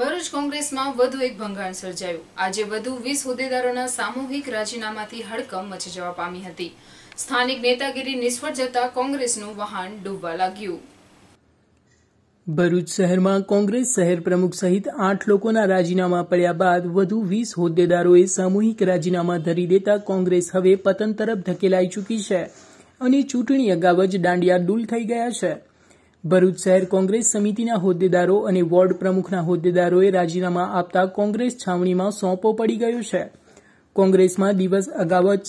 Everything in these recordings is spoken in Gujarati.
ભરૂચ કોંગ્રેસમાં વધુ એક ભંગાણ સર્જાયું આજે વધુ વીસ હોદ્દેદારોના સામૂહિક રાજીનામાથી હડકંપ મચી જવા પામી હતી સ્થાનિક નેતાગીરી નિષ્ફળ જતા કોંગ્રેસનું વહાણ ડૂબવા લાગ્યું ભરૂચ શહેરમાં કોંગ્રેસ શહેર પ્રમુખ સહિત આઠ લોકોના રાજીનામા પડ્યા બાદ વધુ વીસ હોદ્દેદારોએ સામૂહિક રાજીનામા ધરી દેતા કોંગ્રેસ હવે પતન તરફ ધકેલાઈ ચૂકી છે અને ચૂંટણી અગાઉ જ દાંડિયા ડૂલ થઈ ગયા છે ભરૂચ શહેર કોંગ્રેસ સમિતિના હોદ્દેદારો અને વોર્ડ પ્રમુખના હોદ્દેદારોએ રાજીનામા આપતા કોંગ્રેસ છાવણીમાં સોંપો પડી ગયો છે કોંગ્રેસમાં દિવસ અગાઉ જ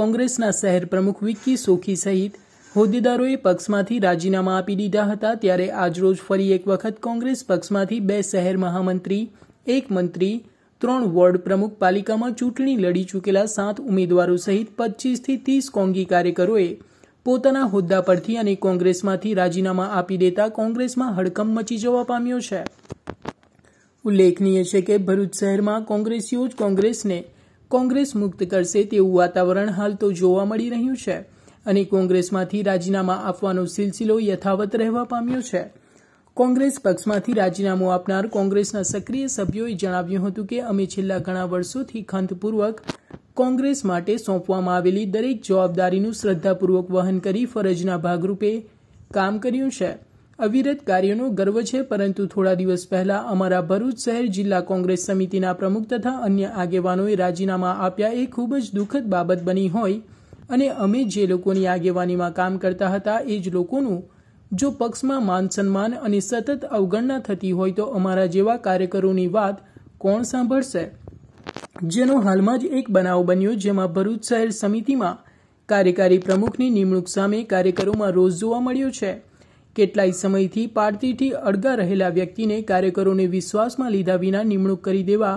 કોંગ્રેસના શહેર પ્રમુખ વિક્કી સોખી સહિત હોદ્દેદારોએ પક્ષમાંથી રાજીનામા આપી દીધા હતા ત્યારે આજરોજ ફરી એક વખત કોંગ્રેસ પક્ષમાંથી બે શહેર મહામંત્રી એક મંત્રી ત્રણ વોર્ડ પ્રમુખ પાલિકામાં ચૂંટણી લડી ચૂકેલા સાત ઉમેદવારો સહિત પચ્ચીસથી ત્રીસ કોંગી કાર્યકરોએ પોતાના હોદ્દા પરથી અને કોંગ્રેસમાંથી રાજીનામા આપી દેતા કોંગ્રેસમાં હડકંપ મચી જવા પામ્યો છે ઉલ્લેખનીય છે કે ભરૂચ શહેરમાં કોંગ્રેસીઓ જ કોંગ્રેસને કોંગ્રેસ મુક્ત કરશે તેવું વાતાવરણ હાલ તો જોવા મળી રહ્યું છે અને કોંગ્રેસમાંથી રાજીનામા આપવાનો સિલસિલો યથાવત રહેવા પામ્યો છે કોંગ્રેસ પક્ષમાંથી રાજીનામું આપનાર કોંગ્રેસના સક્રિય સભ્યોએ જણાવ્યું હતું કે અમે છેલ્લા ઘણા વર્ષોથી ખંતપૂર્વક કોંગ્રેસ માટે સોંપવામાં આવેલી દરેક જવાબદારીનું શ્રદ્ધાપૂર્વક વહન કરી ફરજના ભાગરૂપે કામ કર્યું છે અવિરત કાર્યનો ગર્વ છે પરંતુ થોડા દિવસ પહેલા અમારા ભરૂચ શહેર જિલ્લા કોંગ્રેસ સમિતિના પ્રમુખ તથા અન્ય આગેવાનોએ રાજીનામા આપ્યા એ ખૂબ જ દુઃખદ બાબત બની હોય અને અમે જે લોકોની આગેવાનીમાં કામ કરતા હતા એ જ લોકોનું જો પક્ષમાં માન સન્માન અને સતત અવગણના થતી હોય તો અમારા જેવા કાર્યકરોની વાત કોણ સાંભળશે જેનો હાલમાં જ એક બનાવ બન્યો જેમાં ભરૂચ શહેર સમિતિમાં કાર્યકારી પ્રમુખની નિમણૂક સામે કાર્યકરોમાં રોષ જોવા મળ્યો છે કેટલાય સમયથી પાર્ટીથી અડગા રહેલા વ્યક્તિને કાર્યકરોને વિશ્વાસમાં લીધા વિના નિમણૂક કરી દેવા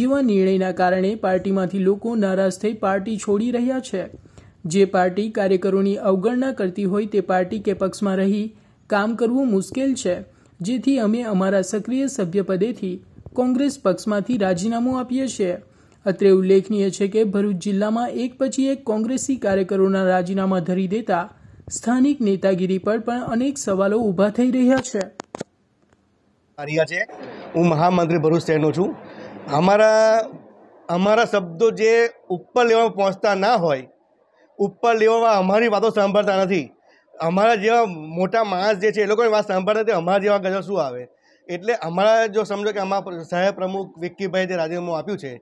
જેવા નિર્ણયના કારણે પાર્ટીમાંથી લોકો નારાજ થઈ પાર્ટી છોડી રહ્યા છે જે પાર્ટી કાર્યકરોની અવગણના કરતી હોય તે પાર્ટી કે પક્ષમાં રહી કામ કરવું મુશ્કેલ છે જેથી અમે અમારા સક્રિય સભ્યપદેથી કોંગ્રેસ પક્ષમાંથી રાજીનામું આપીએ છીએ અત્રે ઉલ્લેખનીય છે કે ભરૂચ જિલ્લામાં એક પછી એક કોંગ્રેસી કાર્યકરોના રાજીનામા ધરી દેતા સ્થાનિક નેતાગીરી પર પણ અનેક સવાલો ઊભા થઈ રહ્યા છે રહ્યા છે હું મહામંત્રી ભરૂચ શહેરનો છું અમારા અમારા શબ્દો જે ઉપર લેવામાં પહોંચતા ના હોય ઉપર લેવામાં અમારી વાતો સાંભળતા નથી અમારા જેવા મોટા માણસ જે છે એ લોકોની વાત સાંભળતા નથી અમારા જેવા ગજા શું આવે એટલે અમારા જો સમજો કે અમારા સાહેબ પ્રમુખ વિક્કીભાઈ જે રાજીનામું આપ્યું છે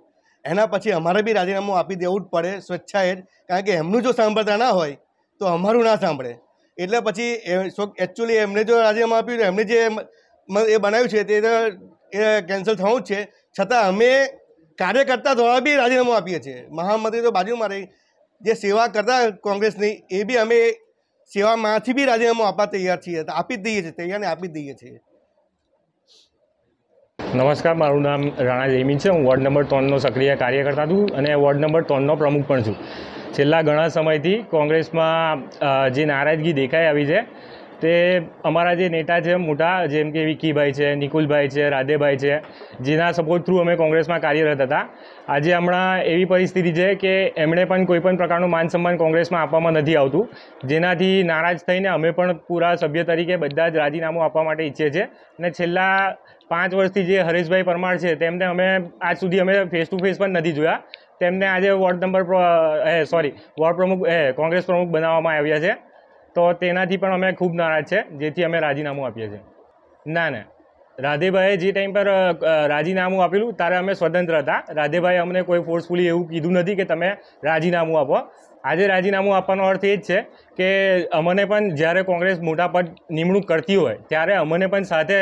એના પછી અમારે બી રાજીનામું આપી દેવું જ પડે સ્વેચ્છાએ જ કારણ કે એમનું જો સાંભળતા ના હોય તો અમારું ના સાંભળે એટલે પછી એકચ્યુઅલી એમને જો રાજીનામું આપ્યું એમને જે એ બનાવ્યું છે તે એ કેન્સલ થવું જ છે છતાં અમે કાર્યકર્તા દ્વારા બી રાજીનામું આપીએ છીએ મહામંત્રી તો બાજુ મારી જે સેવા કરતા કોંગ્રેસની એ બી અમે સેવામાંથી બી રાજીનામું આપવા તૈયાર છીએ આપી જ દઈએ છીએ તૈયારને આપી જ દઈએ છીએ નમસ્કાર મારું નામ રાણા જયમીન છે હું વોર્ડ નંબર ત્રણનો સક્રિય કાર્યકર્તા છું અને વોર્ડ નંબર ત્રણનો પ્રમુખ પણ છું છેલ્લા ઘણા સમયથી કોંગ્રેસમાં જે નારાજગી દેખાઈ આવી છે તે અમારા જે નેતા છે મોટા જેમ કે વિકીભાઈ છે નિકુલભાઈ છે રાધેભાઈ છે જેના સપોર્ટ થ્રુ અમે કોંગ્રેસમાં કાર્યરત હતા આજે હમણાં એવી પરિસ્થિતિ છે કે એમણે પણ કોઈપણ પ્રકારનું માન સન્માન કોંગ્રેસમાં આપવામાં નથી આવતું જેનાથી નારાજ થઈને અમે પણ પૂરા સભ્ય તરીકે બધા જ રાજીનામું આપવા માટે ઈચ્છીએ છીએ અને છેલ્લા પાંચ વર્ષથી જે હરેશભાઈ પરમાર છે તેમને અમે આજ સુધી અમે ફેસ ટુ ફેસ પણ નથી જોયા તેમને આજે વોર્ડ નંબર એ સોરી વોર્ડ પ્રમુખ એ કોંગ્રેસ પ્રમુખ બનાવવામાં આવ્યા છે તો તેનાથી પણ અમે ખૂબ નારાજ છે જેથી અમે રાજીનામું આપીએ છીએ ના ના રાધેભાઈએ જે ટાઈમ પર રાજીનામું આપેલું ત્યારે અમે સ્વતંત્ર હતા રાધેભાઈ અમને કોઈ ફોર્સફુલી એવું કીધું નથી કે તમે રાજીનામું આપો આજે રાજીનામું આપવાનો અર્થ એ જ છે કે અમને પણ જ્યારે કોંગ્રેસ મોટા પદ નિમણૂક કરતી હોય ત્યારે અમને પણ સાથે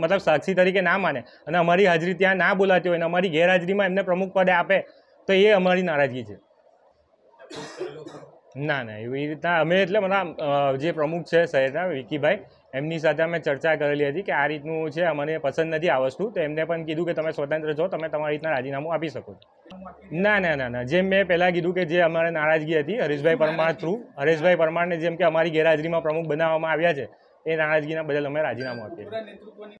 મતલબ સાક્ષી તરીકે ના માને અને અમારી હાજરી ત્યાં ના બોલાતી હોય અને અમારી ગેરહાજરીમાં એમને પ્રમુખ પદે આપે તો એ અમારી નારાજગી છે ના ના એવી રીતના અમે એટલે મને જે પ્રમુખ છે શહેરના વિકીભાઈ એમની સાથે અમે ચર્ચા કરેલી હતી કે આ રીતનું છે મને પસંદ નથી આ વસ્તુ તો એમને પણ કીધું કે તમે સ્વતંત્ર છો તમે તમારી રીતના રાજીનામું આપી શકો ના ના ના ના જેમ મેં પહેલાં કીધું કે જે અમારે નારાજગી હતી હરીશભાઈ પરમાર થ્રુ હરેશભાઈ પરમારને જેમ કે અમારી ગેરહાજરીમાં પ્રમુખ બનાવવામાં આવ્યા છે એ નારાજગીના બદલ અમે રાજીનામું આપીએ